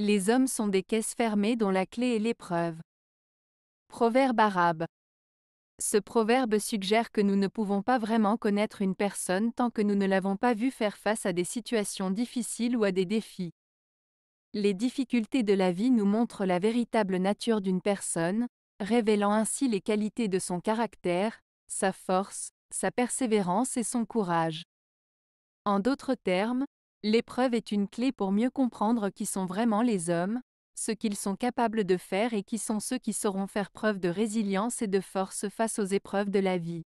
Les hommes sont des caisses fermées dont la clé est l'épreuve. Proverbe arabe. Ce proverbe suggère que nous ne pouvons pas vraiment connaître une personne tant que nous ne l'avons pas vue faire face à des situations difficiles ou à des défis. Les difficultés de la vie nous montrent la véritable nature d'une personne, révélant ainsi les qualités de son caractère, sa force, sa persévérance et son courage. En d'autres termes, L'épreuve est une clé pour mieux comprendre qui sont vraiment les hommes, ce qu'ils sont capables de faire et qui sont ceux qui sauront faire preuve de résilience et de force face aux épreuves de la vie.